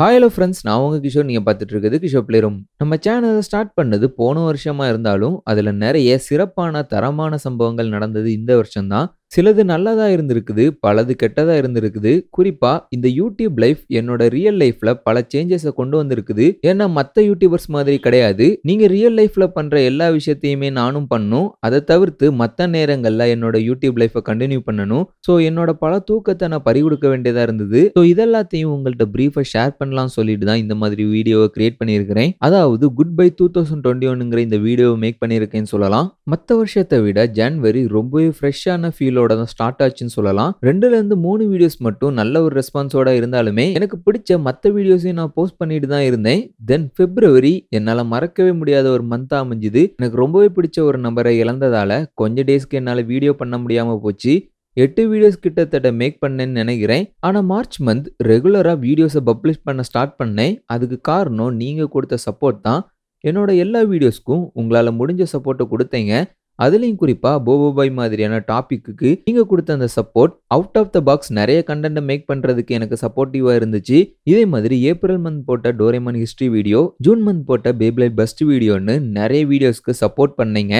hi hello friends நான் உங்கள் கிஷோர் நீங்கள் பார்த்துட்டு இருக்கிறது கிஷோர் பிளேரும் நம்ம சேனலை ஸ்டார்ட் பண்ணது போன வருஷமாக இருந்தாலும் அதில் நிறைய சிறப்பான தரமான சம்பவங்கள் நடந்தது இந்த வருஷம்தான் சிலது நல்லதாக இருந்திருக்குது பலது கெட்டதாக இருந்திருக்குது குறிப்பாக இந்த யூடியூப் லைஃப் என்னோட ரியல் லைஃப்பில் பல சேஞ்சஸை கொண்டு வந்திருக்குது ஏன்னா மற்ற யூடியூபர்ஸ் மாதிரி கிடையாது நீங்கள் ரியல் லைஃப்பில் பண்ணுற எல்லா விஷயத்தையுமே நானும் பண்ணும் அதை தவிர்த்து மற்ற நேரங்களில் என்னோட யூடியூப் லைஃப்பை கண்டினியூ பண்ணணும் ஸோ என்னோட பல தூக்கத்தை நான் பறிகொடுக்க வேண்டியதாக இருந்தது ஸோ இதெல்லாத்தையும் உங்கள்கிட்ட ப்ரீஃபாக ஷேர் பண்ணலாம் சொல்லிட்டு தான் இந்த மாதிரி வீடியோவை கிரியேட் பண்ணியிருக்கிறேன் அதாவது good bye two thousand twenty ஒன்னுங்கிற இந்த வீடியோவை மேக் பண்ணியிருக்கேன்னு சொல்லலாம் மற்ற வருஷத்தை விட ஜான்வரி ரொம்பவே ஃப்ரெஷ்ஷான ஃபீல் வீடியோட தான் ஸ்டார்ட் ஆச்சுன்னு சொல்லலாம் ரெண்டுல இருந்து மூணு வீடியோஸ் மட்டும் நல்ல ஒரு ரெஸ்பான்ஸோட இருந்தாலுமே எனக்கு பிடிச்ச மற்ற வீடியோஸையும் நான் போஸ்ட் பண்ணிட்டு தான் இருந்தேன் தென் பிப்ரவரி என்னால் மறக்கவே முடியாத ஒரு மந்த் அமைஞ்சுது எனக்கு ரொம்பவே பிடிச்ச ஒரு நம்பரை இழந்ததால கொஞ்சம் டேஸ்க்கு என்னால் வீடியோ பண்ண முடியாமல் போச்சு எட்டு வீடியோஸ் கிட்டத்தட்ட மேக் பண்ணேன்னு நினைக்கிறேன் ஆனால் மார்ச் மந்த் ரெகுலராக வீடியோஸை பப்ளிஷ் பண்ண ஸ்டார்ட் பண்ணேன் அதுக்கு காரணம் நீங்கள் கொடுத்த சப்போர்ட் தான் என்னோட எல்லா வீடியோஸ்க்கும் உங்களால் முடிஞ்ச சப்போர்ட்டை கொடுத்தீங்க அதுலேயும் குறிப்பாக போபோபாய் மாதிரியான டாப்பிக்கு நீங்கள் கொடுத்த அந்த support out of the box நிறைய கண்டென்ட்டை மேக் பண்ணுறதுக்கு எனக்கு சப்போர்ட்டிவாக இருந்துச்சு இதே மாதிரி ஏப்ரல் மந்த் போட்ட Doraemon history video June month போட்ட பேப்ளை பெஸ்ட் வீடியோன்னு நிறைய வீடியோஸ்க்கு சப்போர்ட் பண்ணீங்க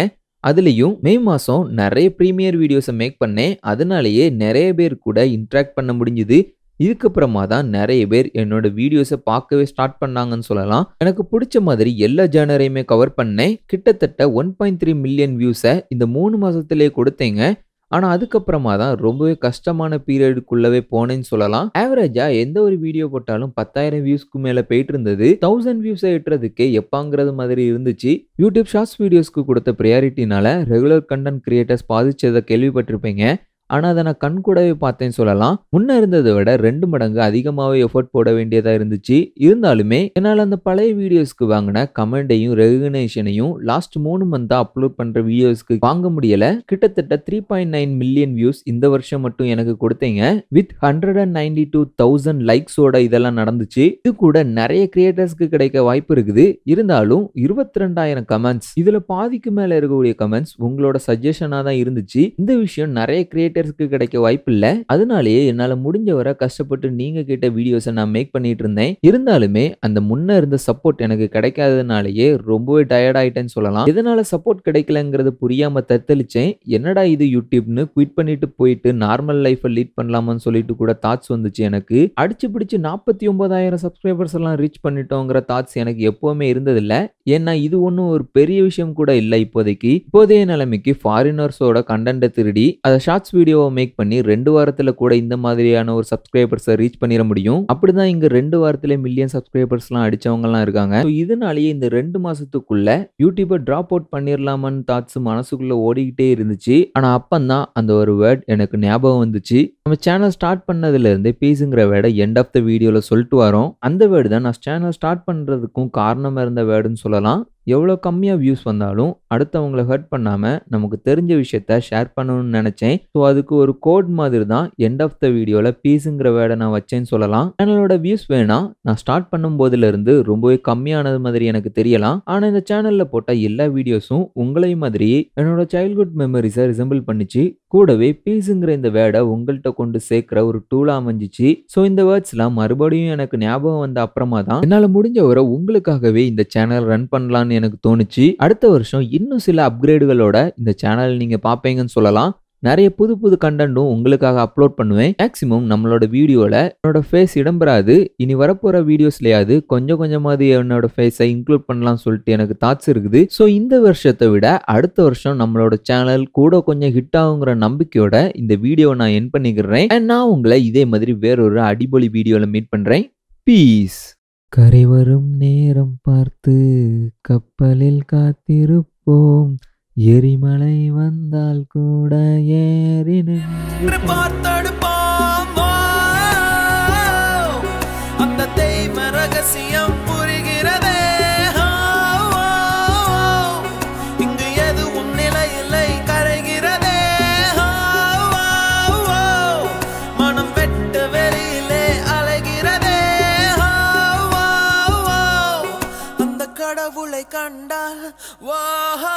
அதுலேயும் மே மாதம் நிறைய ப்ரீமியர் வீடியோஸை மேக் பண்ணேன் அதனாலேயே நிறைய பேர் கூட இன்ட்ராக்ட் பண்ண முடிஞ்சுது இதுக்கப்புறமா தான் நிறைய பேர் என்னோட வீடியோஸை பார்க்கவே ஸ்டார்ட் பண்ணாங்கன்னு சொல்லலாம் எனக்கு பிடிச்ச மாதிரி எல்லா ஜேனரையுமே கவர் பண்ணேன் கிட்டத்தட்ட ஒன் பாயிண்ட் த்ரீ மில்லியன் வியூஸை இந்த மூணு மாதத்துலேயே கொடுத்தேங்க ஆனால் அதுக்கப்புறமா தான் ரொம்பவே கஷ்டமான பீரியடுக்குள்ளவே போனேன்னு சொல்லலாம் ஆவரேஜாக எந்த ஒரு வீடியோ போட்டாலும் பத்தாயிரம் வியூஸ்க்கு மேலே போயிட்டு இருந்தது தௌசண்ட் வியூஸை எட்டுறதுக்கே எப்பாங்கிறது மாதிரி இருந்துச்சு யூடியூப் ஷார்ட்ஸ் வீடியோஸ்க்கு கொடுத்த ப்ரையாரிட்டினால ரெகுலர் கண்டென்ட் கிரியேட்டர்ஸ் பாதிச்சதை கேள்விப்பட்டிருப்பீங்க ஆனால் அதை நான் கண் கூடவே பார்த்தேன்னு சொல்லலாம் முன்னே இருந்ததை விட ரெண்டு மடங்கு அதிகமாகவே எஃபர்ட் போட வேண்டியதாக இருந்துச்சு இருந்தாலுமே என்னால் அந்த பழைய வீடியோஸ்க்கு வாங்கின கமெண்டையும் ரெகனேஷனையும் லாஸ்ட் மூணு மந்தாக அப்லோட் பண்ணுற வீடியோஸ்க்கு வாங்க முடியலை கிட்டத்தட்ட three point nine million views இந்த வருஷம் மட்டும் எனக்கு கொடுத்தீங்க with hundred and ninety two thousand லைக்ஸோட இதெல்லாம் நடந்துச்சு இது கூட நிறைய கிரியேட்டர்ஸ்க்கு கிடைக்க வாய்ப்பு இருக்குது இருந்தாலும் இருபத்தி ரெண்டாயிரம் கமெண்ட்ஸ் இதில் பாதிக்கு மேலே இருக்கக்கூடிய கமெண்ட்ஸ் உங்களோட சஜஷனாக தான் இருந்துச்சு இந்த விஷயம் நிறைய கிரியேட் கிரியேட்டர்ஸ்க்கு கிடைக்க வாய்ப்பு இல்ல அதனாலேயே என்னால முடிஞ்ச வர கஷ்டப்பட்டு நீங்க கேட்ட வீடியோஸை நான் மேக் பண்ணிட்டு இருந்தேன் இருந்தாலுமே அந்த முன்ன இருந்த சப்போர்ட் எனக்கு கிடைக்காததுனாலயே ரொம்பவே டயர்ட் ஆயிட்டேன்னு சொல்லலாம் இதனால சப்போர்ட் கிடைக்கலங்கிறது புரியாம தத்தளிச்சேன் என்னடா இது யூடியூப்னு குவிட் பண்ணிட்டு போயிட்டு நார்மல் லைஃப் லீட் பண்ணலாமான்னு சொல்லிட்டு கூட தாட்ஸ் வந்துச்சு எனக்கு அடிச்சு பிடிச்சு நாற்பத்தி ஒன்பதாயிரம் சப்ஸ்கிரைபர்ஸ் எல்லாம் ரீச் பண்ணிட்டோங்கிற தாட்ஸ் எனக்கு எப்போவுமே இருந்ததில்ல ஏன்னா இது ஒன்றும் ஒரு பெரிய விஷயம் கூட இல்லை இப்போதைக்கு இப்போதைய நிலைமைக்கு ஃபாரினர்ஸோட கண்டென்ட்டை திருடி அதை ஷார்ட்ஸ் வீடியோ வீடியோவை மேக் பண்ணி ரெண்டு வாரத்தில் கூட இந்த மாதிரியான ஒரு சப்ஸ்கிரைபர்ஸை ரீச் பண்ணிட முடியும் அப்படிதான் இங்கே ரெண்டு வாரத்தில் மில்லியன் சப்ஸ்கிரைபர்ஸ்லாம் அடித்தவங்கலாம் இருக்காங்க ஸோ இதனாலேயே இந்த ரெண்டு மாதத்துக்குள்ள யூடியூப்பை ட்ராப் அவுட் பண்ணிடலாமான்னு தாட்ஸ் மனசுக்குள்ளே ஓடிக்கிட்டே இருந்துச்சு ஆனால் அப்பந்தான் அந்த ஒரு வேர்ட் எனக்கு ஞாபகம் வந்துச்சு நம்ம சேனல் ஸ்டார்ட் பண்ணதுலேருந்து பீஸுங்கிற வேர்டை எண்ட் ஆஃப் த வீடியோவில் சொல்லிட்டு வரோம் அந்த வேர்டு தான் நான் சேனல் ஸ்டார்ட் பண்ணுறதுக்கும் காரணமாக இருந்த வேர்டுன்னு சொல்லலாம் எவ்வளோ கம்மியாக வியூஸ் வந்தாலும் அடுத்தவங்கள ஹர்ட் பண்ணாமல் நமக்கு தெரிஞ்ச விஷயத்த ஷேர் பண்ணணும்னு நினச்சேன் ஸோ அதுக்கு ஒரு கோட் மாதிரி தான் எண்ட் ஆஃப் த வீடியோவில் பீஸுங்கிற வேடை நான் வச்சேன்னு சொல்லலாம் சேனலோட வியூஸ் வேணாம் நான் ஸ்டார்ட் பண்ணும் போதுலேருந்து ரொம்பவே கம்மியானது மாதிரி எனக்கு தெரியலாம் ஆனால் இந்த சேனலில் போட்ட எல்லா வீடியோஸும் உங்களையும் மாதிரி என்னோட சைல்ட்ஹுட் மெமரிஸை ரிசம்பிள் பண்ணிச்சு கூடவே பீஸுங்கிற இந்த வேர்டை உங்கள்கிட்ட கொண்டு சேர்க்குற ஒரு டூலாக அமைஞ்சிச்சு ஸோ இந்த வேர்ட்ஸ்லாம் மறுபடியும் எனக்கு ஞாபகம் வந்த அப்புறமா தான் என்னால் முடிஞ்ச வரை உங்களுக்காகவே இந்த சேனல் ரன் பண்ணலான்னு எனக்கு தோணுச்சு அடுத்த வருஷம் இன்னும் சில அப்கிரேடுகளோட இந்த சேனல் நீங்கள் பார்ப்பீங்கன்னு சொல்லலாம் நிறைய புது புது கண்டென்ட்டும் உங்களுக்காக அப்லோட் பண்ணுவேன் மேக்ஸிமம் நம்மளோட வீடியோவில் என்னோட ஃபேஸ் இடம்பெறாது இனி வரப்போகிற வீடியோஸ்லையாவது கொஞ்சம் கொஞ்சமாவது என்னோட ஃபேஸை இன்க்ளூட் பண்ணலாம் சொல்லிட்டு எனக்கு தாட்ஸ் இருக்குது ஸோ இந்த வருஷத்தை விட அடுத்த வருஷம் நம்மளோட சேனல் கூட கொஞ்சம் ஹிட் ஆகுங்கிற நம்பிக்கையோட இந்த வீடியோவை நான் என் பண்ணிக்கிறேன் அண்ட் நான் உங்களை இதே மாதிரி வேறொரு அடிபொலி வீடியோவில் மீட் பண்ணுறேன் பீஸ் கரை வரும் நேரம் பார்த்து கப்பலில் காத்திருப்போம் எரிமலை வந்தால் கூட ஏறி நின்று பார்த்தடுப்பாம் அந்த தெய்வ ரகசியம் அவளை கண்டால் வாஹா